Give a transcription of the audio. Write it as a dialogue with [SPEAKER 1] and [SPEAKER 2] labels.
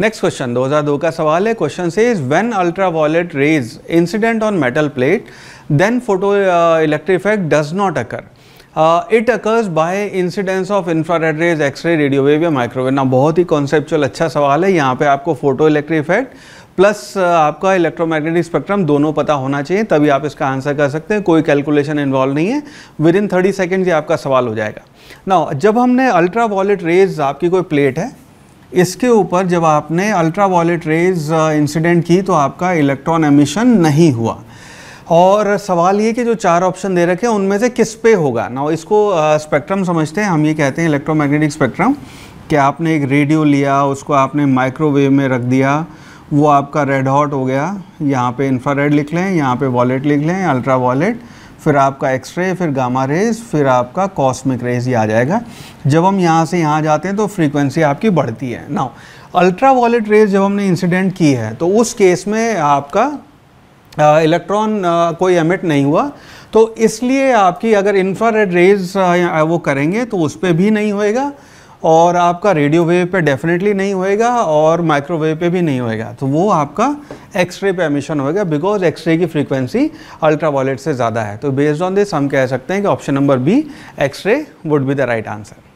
[SPEAKER 1] next question 2002 का सवाल है क्वेश्चन से is when violet rays incident on metal plate then photo electric effect does not occur it occurs by incidence of infrared rays X-ray radio wave या microwave ना बहुत ही conceptual अच्छा सवाल है यहाँ पे आपको फोटो इलेक्ट्रिक इफेक्ट प्लस आपका इलेक्ट्रोमैग्नेटिक स्पेक्ट्रम दोनों पता होना चाहिए तभी आप इसका आंसर कर सकते हैं कोई कैलकुलेशन इन्वॉल्व नहीं है विद इन थर्टी सेकेंड ये आपका सवाल हो जाएगा ना जब हमने अल्ट्रा वॉलेट रेज आपकी कोई प्लेट है इसके ऊपर जब आपने अल्ट्रा वॉलेट रेज इंसिडेंट की तो आपका इलेक्ट्रॉन एमिशन नहीं हुआ और सवाल ये कि जो चार ऑप्शन दे रखे हैं उनमें से किस पे होगा ना इसको स्पेक्ट्रम समझते हैं हम ये कहते हैं इलेक्ट्रोमैग्नेटिक स्पेक्ट्रम कि आपने एक रेडियो लिया उसको आपने माइक्रोवेव में रख दिया वो आपका रेड हॉट हो गया यहाँ पे इंफ्रारेड लिख लें यहाँ पे वॉलेट लिख लें अल्ट्रा वॉलेट फिर आपका एक्सरे फिर गामा रेज फिर आपका कॉस्मिक रेज ही आ जाएगा जब हम यहाँ से यहाँ जाते हैं तो फ्रीक्वेंसी आपकी बढ़ती है नाउ अल्ट्रा वॉलेट रेज जब हमने इंसिडेंट की है तो उस केस में आपका इलेक्ट्रॉन कोई एमिट नहीं हुआ तो इसलिए आपकी अगर इंफ्रारेड रेज वो करेंगे तो उस पर भी नहीं होएगा और आपका रेडियो वेव पे डेफिनेटली नहीं होएगा और माइक्रोवेव पे भी नहीं होएगा तो वो आपका एक्सरे पे एमिशन होएगा बिकॉज एक्सरे की फ्रीक्वेंसी अल्ट्रावायलेट से ज़्यादा है तो बेस्ड ऑन दिस हम कह सकते हैं कि option number B X-ray would be the right answer